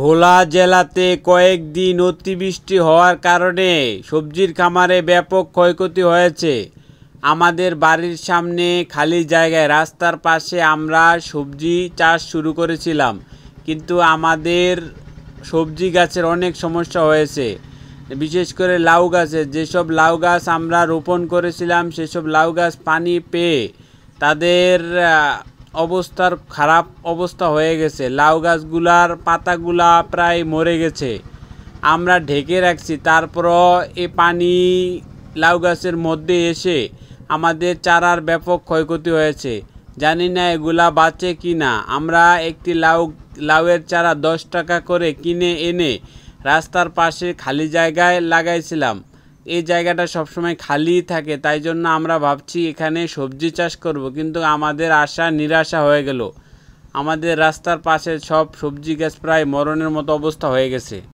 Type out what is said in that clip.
ভোলা জেলাতে কয়েকদিন অতিবৃষ্টি হওয়ার কারণে সবজির খামারে ব্যাপক ক্ষয়ক্ষতি হয়েছে আমাদের বাড়ির সামনে খালি জায়গায় রাস্তার পাশে আমরা সবজি চাষ শুরু করেছিলাম কিন্তু আমাদের সবজি গাছের অনেক সমস্যা হয়েছে বিশেষ করে লাউ গাছে যেসব লাউ গাছ আমরা রোপণ করেছিলাম সেসব লাউ গাছ পানি পেয়ে তাদের অবস্থার খারাপ অবস্থা হয়ে গেছে লাউ গাছগুলার পাতাগুলা প্রায় মরে গেছে আমরা ঢেকে রাখছি তারপরও এ পানি লাউ গাছের মধ্যে এসে আমাদের চারার ব্যাপক ক্ষয়ক্ষতি হয়েছে জানি না এগুলা বাঁচে কি না আমরা একটি লাউ লাউয়ের চারা দশ টাকা করে কিনে এনে রাস্তার পাশে খালি জায়গায় লাগাইছিলাম এই জায়গাটা সবসময় খালি থাকে তাই জন্য আমরা ভাবছি এখানে সবজি চাষ করব কিন্তু আমাদের আশা নিরাশা হয়ে গেল আমাদের রাস্তার পাশে সব সবজি গাছ প্রায় মরণের মতো অবস্থা হয়ে গেছে